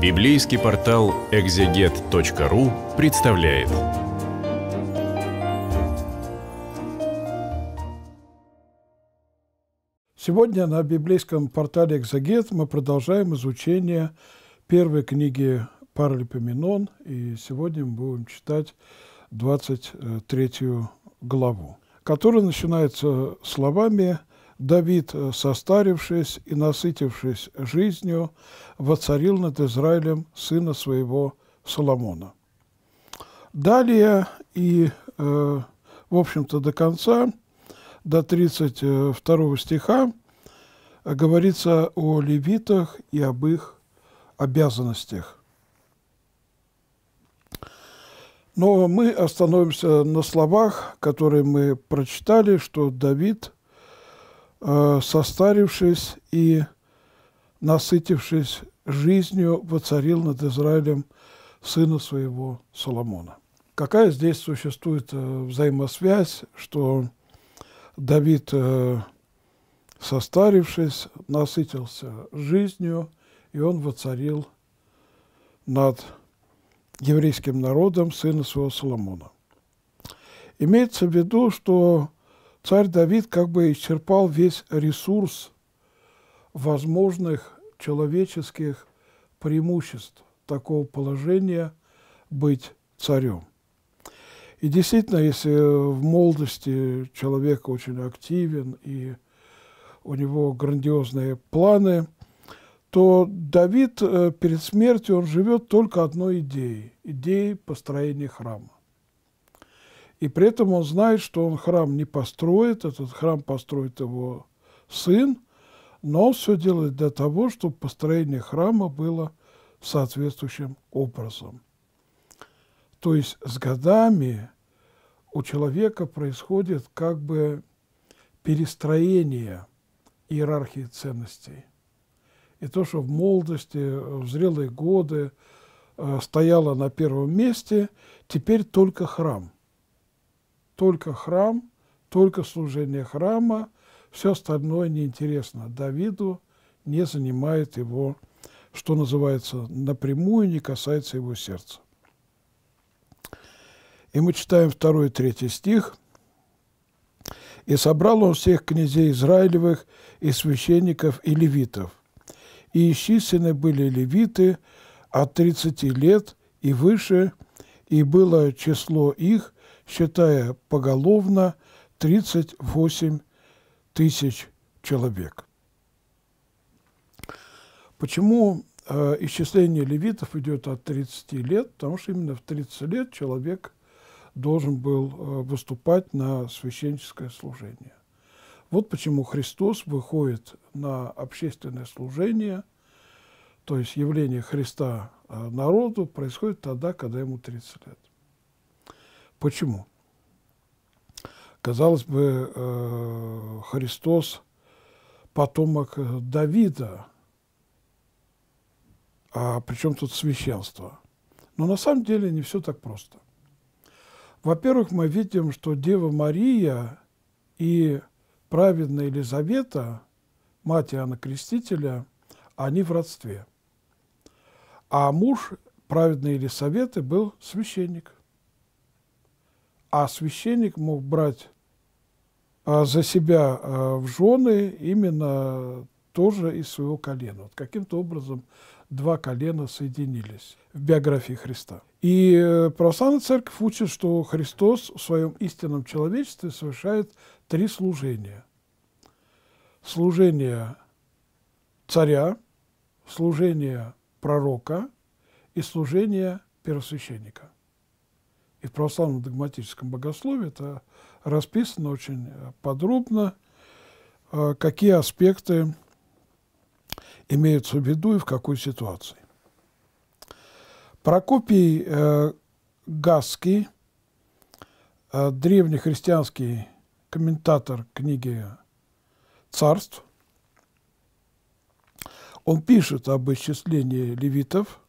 Библейский портал экзегет.ру представляет. Сегодня на библейском портале «Экзегет» мы продолжаем изучение первой книги Паралипоменон, и сегодня мы будем читать 23 главу, которая начинается словами Давид, э, состарившись и насытившись жизнью, воцарил над Израилем сына своего Соломона. Далее и, э, в общем-то, до конца, до 32 стиха, э, говорится о левитах и об их обязанностях. Но мы остановимся на словах, которые мы прочитали, что Давид – Э, состарившись и насытившись жизнью, воцарил над Израилем сына своего Соломона. Какая здесь существует э, взаимосвязь, что Давид, э, состарившись, насытился жизнью, и он воцарил над еврейским народом сына своего Соломона. Имеется в виду, что царь Давид как бы исчерпал весь ресурс возможных человеческих преимуществ такого положения быть царем. И действительно, если в молодости человек очень активен и у него грандиозные планы, то Давид э, перед смертью он живет только одной идеей – идеей построения храма. И при этом он знает, что он храм не построит, этот храм построит его сын, но он все делает для того, чтобы построение храма было соответствующим образом. То есть с годами у человека происходит как бы перестроение иерархии ценностей. И то, что в молодости, в зрелые годы э, стояло на первом месте, теперь только храм – только храм, только служение храма, все остальное неинтересно. Давиду не занимает его, что называется, напрямую не касается его сердца. И мы читаем второй и третий стих. «И собрал он всех князей Израилевых и священников и левитов. И исчислены были левиты от 30 лет и выше, и было число их считая поголовно 38 тысяч человек. Почему э, исчисление левитов идет от 30 лет? Потому что именно в 30 лет человек должен был э, выступать на священническое служение. Вот почему Христос выходит на общественное служение, то есть явление Христа э, народу происходит тогда, когда ему 30 лет. Почему? Казалось бы, э, Христос потомок Давида, а причем тут священство? Но на самом деле не все так просто. Во-первых, мы видим, что Дева Мария и праведная Елизавета, мать Иоанна Крестителя, они в родстве. А муж праведной Елизаветы был священник а священник мог брать а, за себя а, в жены именно тоже из своего колена. Вот каким-то образом два колена соединились в биографии Христа. И э, православная церковь учит, что Христос в своем истинном человечестве совершает три служения. Служение царя, служение пророка и служение первосвященника – и в православном догматическом богословии это расписано очень э, подробно, э, какие аспекты имеются в виду и в какой ситуации. Прокопий э, э древнехристианский комментатор книги «Царств», он пишет об исчислении левитов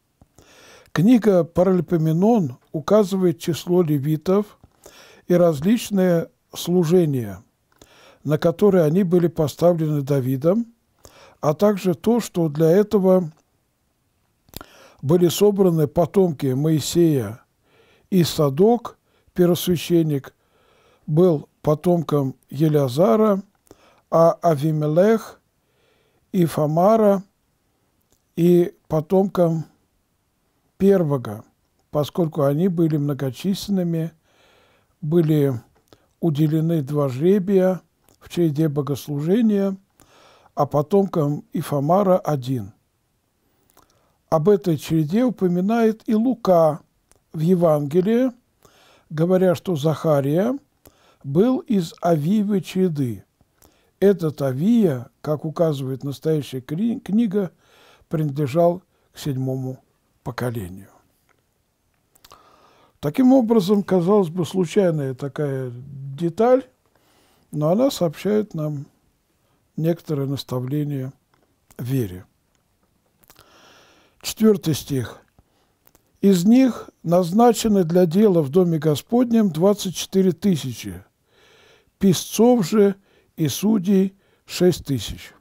Книга Паральпоменон указывает число левитов и различные служения, на которые они были поставлены Давидом, а также то, что для этого были собраны потомки Моисея и Садок, первосвященник, был потомком Елязара, а Авимелех и Фамара и потомком первого, поскольку они были многочисленными, были уделены два жребия в череде богослужения, а потомкам Ифамара один. Об этой череде упоминает и Лука в Евангелии, говоря, что Захария был из Авивы череды. Этот Авия, как указывает настоящая книга, принадлежал к седьмому поколению. Таким образом, казалось бы, случайная такая деталь, но она сообщает нам некоторое наставление вере. Четвертый стих. Из них назначены для дела в Доме Господнем 24 тысячи, писцов же и судей 6 тысяч.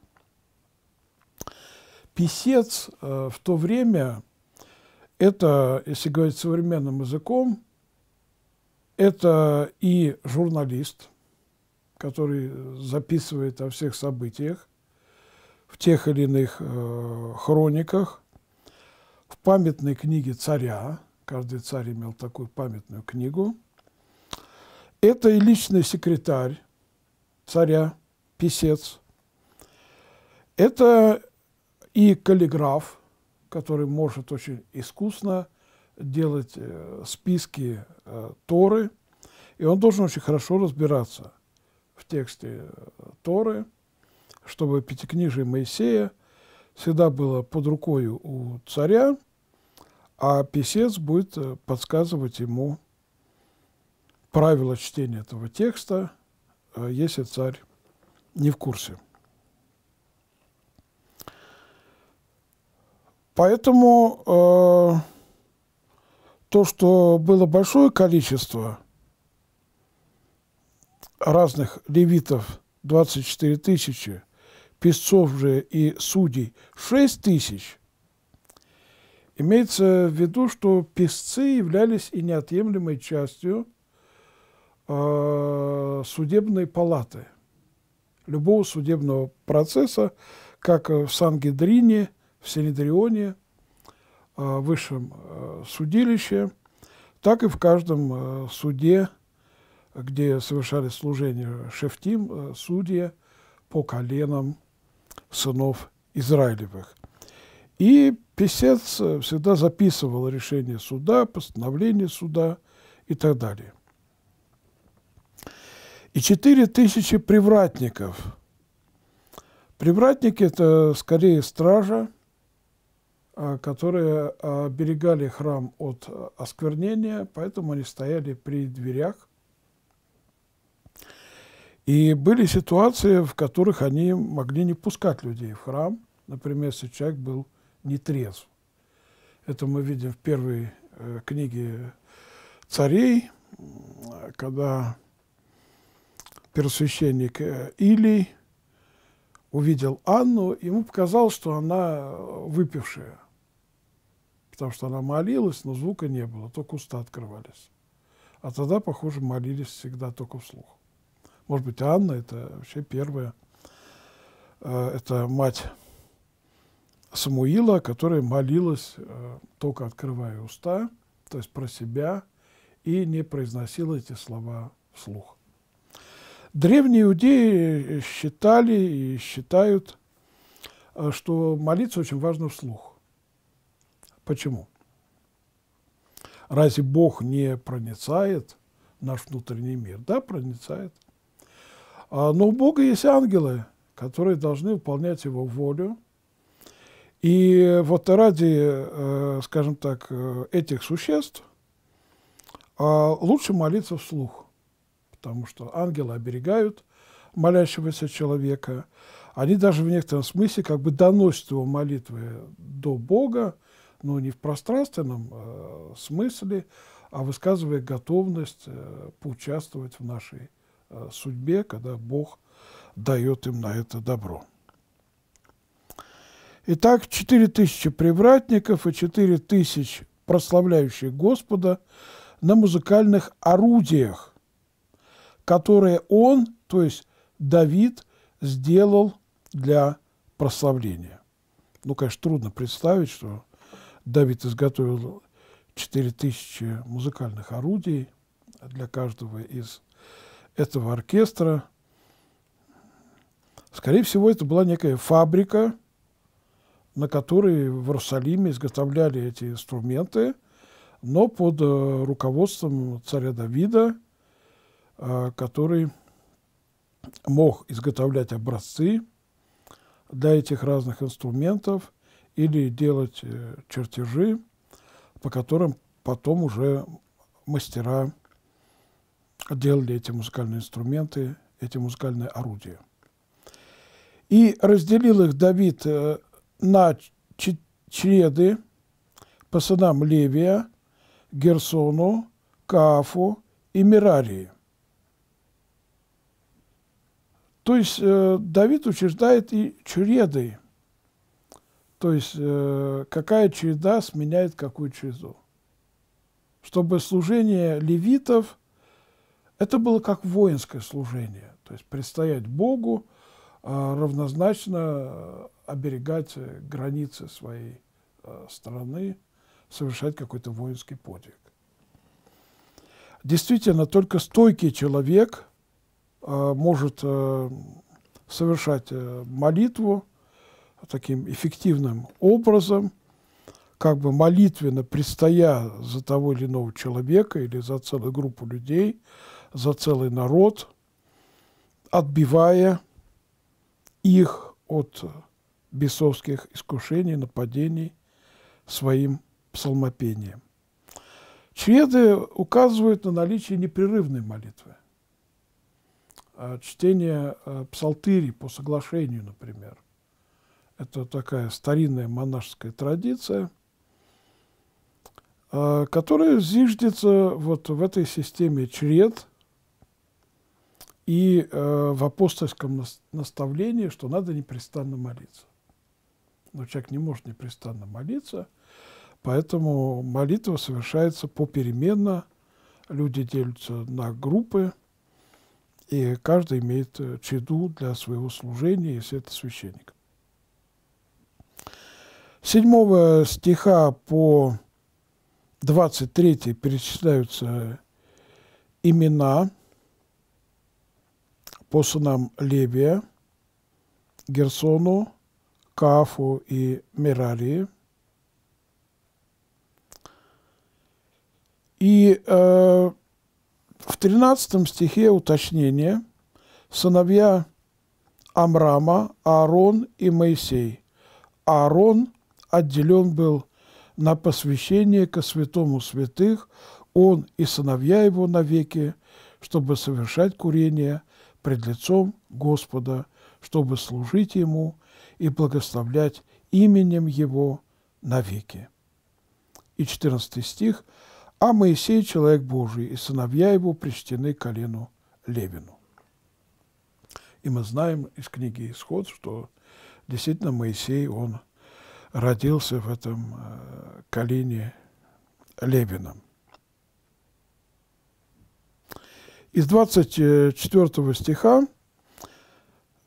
Писец э, в то время это, если говорить современным языком, это и журналист, который записывает о всех событиях в тех или иных э, хрониках, в памятной книге царя, каждый царь имел такую памятную книгу, это и личный секретарь царя, писец, это и каллиграф – который может очень искусно делать э, списки э, Торы, и он должен очень хорошо разбираться в тексте э, Торы, чтобы пятикнижие Моисея всегда было под рукой у царя, а писец будет подсказывать ему правила чтения этого текста, если царь не в курсе. Поэтому э, то, что было большое количество разных левитов, 24 тысячи, песцов же и судей 6 тысяч, имеется в виду, что песцы являлись и неотъемлемой частью э, судебной палаты, любого судебного процесса, как в Сангедрине – в Синедрионе, э, в высшем э, судилище, так и в каждом э, суде, где совершали служение шефтим, судьи по коленам сынов Израилевых. И писец всегда записывал решение суда, постановление суда и так далее. И четыре тысячи привратников. Привратники – это скорее стража, а, которые а, оберегали храм от а, осквернения, поэтому они стояли при дверях. И были ситуации, в которых они могли не пускать людей в храм, например, если человек был нетрезв. Это мы видим в первой э, книге царей, когда первосвященник э, Илий увидел Анну, ему показалось, что она выпившая, потому что она молилась, но звука не было, только уста открывались. А тогда, похоже, молились всегда только вслух. Может быть, Анна – это вообще первая, э, это мать Самуила, которая молилась, э, только открывая уста, то есть про себя, и не произносила эти слова вслух. Древние иудеи э, считали и считают, э, что молиться очень важно вслух. Почему? Разве Бог не проницает наш внутренний мир? Да, проницает. А, но у Бога есть ангелы, которые должны выполнять Его волю. И вот ради, э, скажем так, этих существ а, лучше молиться вслух – потому что ангелы оберегают молящегося человека, они даже в некотором смысле как бы доносят его молитвы до Бога, но не в пространственном э, смысле, а высказывая готовность э, поучаствовать в нашей э, судьбе, когда Бог дает им на это добро. Итак, 4000 привратников и 4000 прославляющих Господа на музыкальных орудиях которое он, то есть Давид, сделал для прославления. Ну, конечно, трудно представить, что Давид изготовил 4000 музыкальных орудий для каждого из этого оркестра. Скорее всего, это была некая фабрика, на которой в Иерусалиме изготовляли эти инструменты, но под э, руководством царя Давида – Э, который мог изготовлять образцы для этих разных инструментов или делать э, чертежи, по которым потом уже мастера делали эти музыкальные инструменты, эти музыкальные орудия. И разделил их Давид э, на чреды по сынам Левия, Герсону, Каафу и Мирарии – то есть э, Давид учреждает и череды. То есть э, какая череда сменяет какую череду. Чтобы служение левитов, это было как воинское служение. То есть предстоять Богу, а э, равнозначно оберегать э, границы своей э, страны, совершать какой-то воинский подвиг. Действительно, только стойкий человек – Э, может э, совершать э, молитву таким эффективным образом, как бы молитвенно предстоя за того или иного человека или за целую группу людей, за целый народ, отбивая их от бесовских искушений, нападений своим псалмопением. Шведы указывают на наличие непрерывной молитвы. А, чтение а, псалтири по соглашению, например. Это такая старинная монашеская традиция, а, которая зиждется вот в этой системе чред и в апостольском наставлении, что надо непрестанно молиться. Но человек не может непрестанно молиться, поэтому молитва совершается попеременно, люди делятся на группы – и каждый имеет э, чеду для своего служения, если это священник. Седьмого стиха по 23 перечисляются имена по сынам Левия, Герсону, Каафу и Мерарии. И э, в 13 стихе уточнение «Сыновья Амрама, Аарон и Моисей». Аарон отделен был на посвящение ко святому святых, он и сыновья его навеки, чтобы совершать курение пред лицом Господа, чтобы служить Ему и благословлять именем Его навеки. И 14 стих – а Моисей – человек Божий, и сыновья его причтены колену Левину. И мы знаем из книги «Исход», что действительно Моисей, он родился в этом э, колене Левина. Из 24 стиха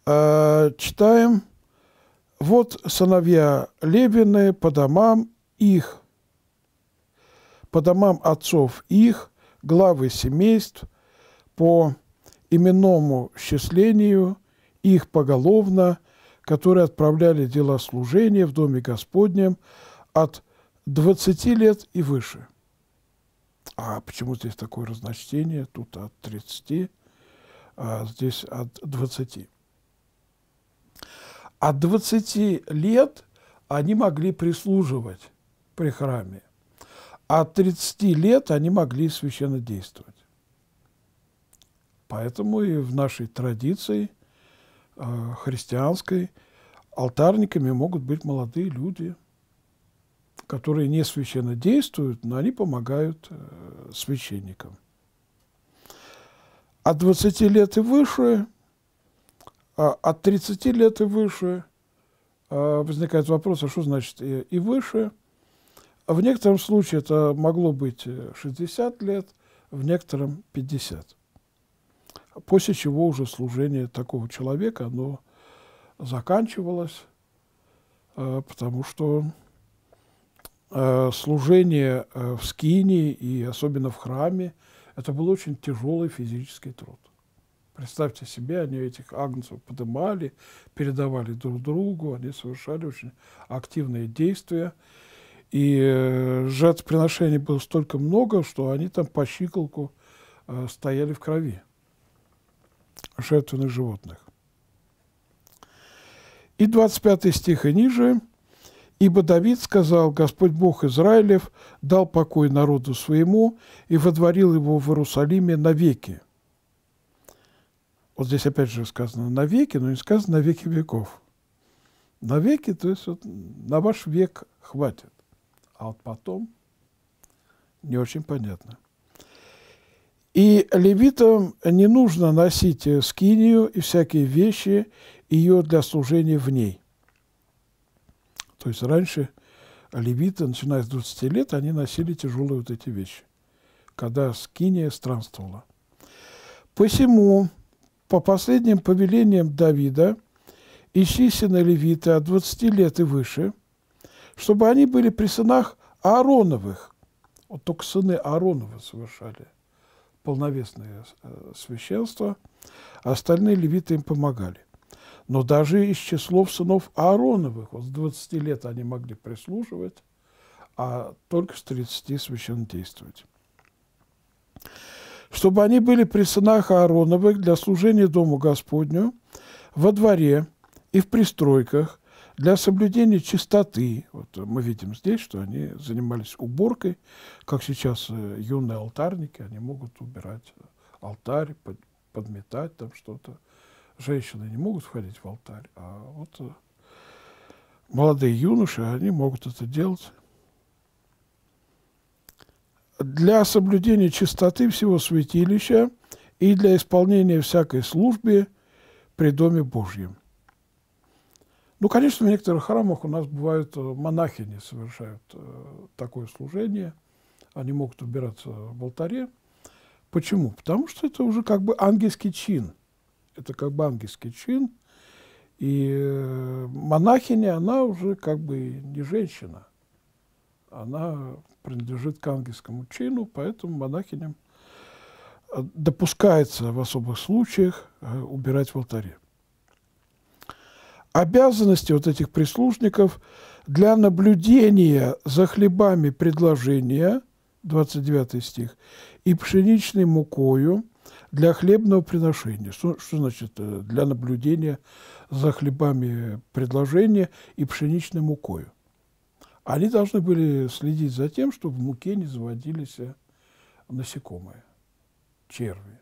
э, читаем «Вот сыновья Левины по домам их по домам отцов их, главы семейств, по именному счислению их поголовно, которые отправляли дела служения в Доме Господнем от 20 лет и выше. А почему здесь такое разночтение? Тут от 30, а здесь от 20. От 20 лет они могли прислуживать при храме. А от 30 лет они могли священно действовать. Поэтому и в нашей традиции э, христианской алтарниками могут быть молодые люди, которые не священно действуют, но они помогают э, священникам. От 20 лет и выше, э, от 30 лет и выше возникает вопрос, а что значит и выше – в некотором случае это могло быть 60 э, лет, в некотором 50. После чего уже служение такого человека, оно заканчивалось, э, потому что э, служение в скине и особенно в храме – это был очень тяжелый физический труд. Представьте себе, они этих агнцев поднимали, передавали друг другу, они совершали очень активные действия – и э, жертвоприношений было столько много, что они там по щиколку э, стояли в крови жертвенных животных. И 25 стих и ниже. «Ибо Давид сказал, Господь Бог Израилев дал покой народу своему и водворил его в Иерусалиме навеки». Вот здесь опять же сказано «навеки», но не сказано «навеки веков». Навеки, то есть вот, на ваш век хватит а вот потом не очень понятно. И левитам не нужно носить скинию и всякие вещи ее для служения в ней. То есть раньше левиты, начиная с 20 лет, они носили тяжелые вот эти вещи, когда скиния странствовала. Посему, по последним повелениям Давида, ищи сына от 20 лет и выше – чтобы они были при сынах Аароновых. Вот только сыны Ааронова совершали полновесное э, священство, а остальные левиты им помогали. Но даже из числов сынов Аароновых, вот с 20 лет они могли прислуживать, а только с 30 действовать. Чтобы они были при сынах Аароновых для служения Дому Господню, во дворе и в пристройках, для соблюдения чистоты. Вот мы видим здесь, что они занимались уборкой, как сейчас э, юные алтарники, они могут убирать алтарь, подметать там что-то. Женщины не могут входить в алтарь, а вот э, молодые юноши, они могут это делать. Для соблюдения чистоты всего святилища и для исполнения всякой службы при Доме Божьем – ну, конечно, в некоторых храмах у нас бывают э, монахини совершают э, такое служение. Они могут убираться в алтаре. Почему? Потому что это уже как бы ангельский чин. Это как бы ангельский чин. И э, монахиня, она уже как бы не женщина. Она принадлежит к ангельскому чину, поэтому монахиням допускается в особых случаях убирать в алтаре обязанности вот этих прислужников для наблюдения за хлебами предложения, 29 стих, и пшеничной мукою для хлебного приношения. Что, что значит э, для наблюдения за хлебами предложения и пшеничной мукою? Они должны были следить за тем, чтобы в муке не заводились э, насекомые, черви.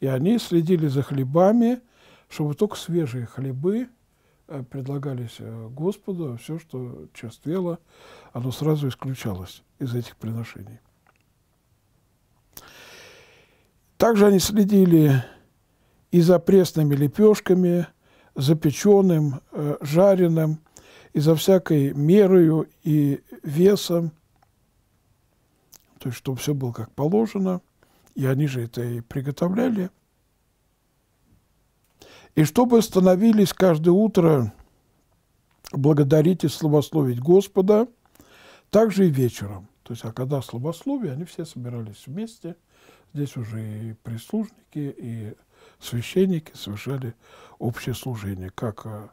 И они следили за хлебами, чтобы только свежие хлебы Э, предлагались э, Господу, а все, что черствело, оно сразу исключалось из этих приношений. Также они следили и за пресными лепешками, запеченным, э, жареным, и за всякой мерою и весом, то есть чтобы все было как положено, и они же это и приготовляли – и чтобы становились каждое утро благодарить и славословить Господа, также и вечером. То есть, а когда словословие, они все собирались вместе. Здесь уже и прислужники, и священники совершали общее служение, как э,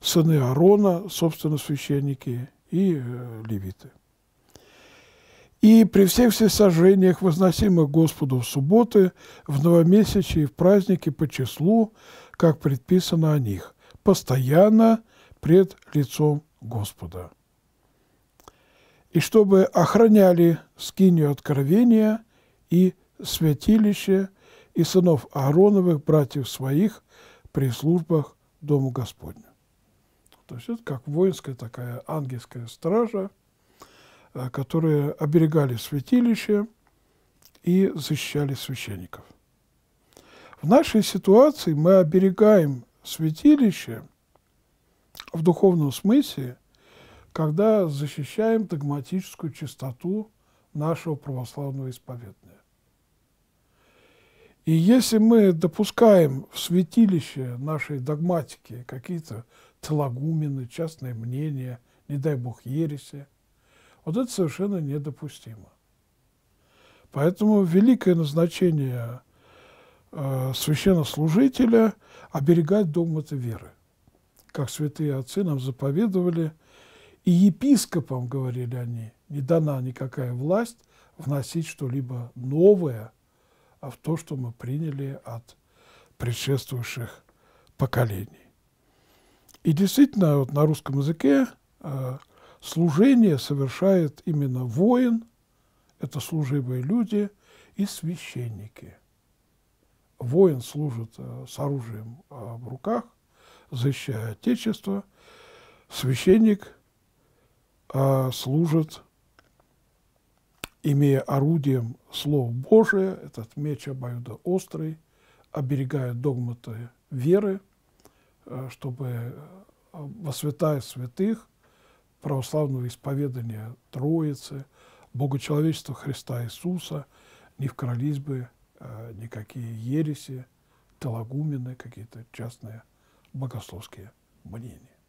сыны Аарона, собственно, священники, и э, левиты и при всех всесожжениях, возносимых Господу в субботы, в новомесячие и в праздники по числу, как предписано о них, постоянно пред лицом Господа. И чтобы охраняли скинию откровения и святилище, и сынов Аароновых, братьев своих, при службах Дому Господню. То есть это как воинская такая ангельская стража – Э, которые оберегали святилище и защищали священников. В нашей ситуации мы оберегаем святилище в духовном смысле, когда защищаем догматическую чистоту нашего православного исповедания. И если мы допускаем в святилище нашей догматики какие-то телагумены, частные мнения, не дай бог ереси – вот это совершенно недопустимо. Поэтому великое назначение э, священнослужителя – оберегать дом этой веры. Как святые отцы нам заповедовали, и епископам, говорили они, не дана никакая власть вносить что-либо новое а в то, что мы приняли от предшествующих поколений. И действительно, вот на русском языке э, Служение совершает именно воин, это служивые люди и священники. Воин служит э, с оружием э, в руках, защищая Отечество. Священник э, служит, имея орудием Слово Божие, этот меч острый, оберегая догматы веры, чтобы во святая святых православного исповедания Троицы, Бога Человечества Христа Иисуса, ни в бы э, никакие ереси, телагумены, какие-то частные богословские мнения.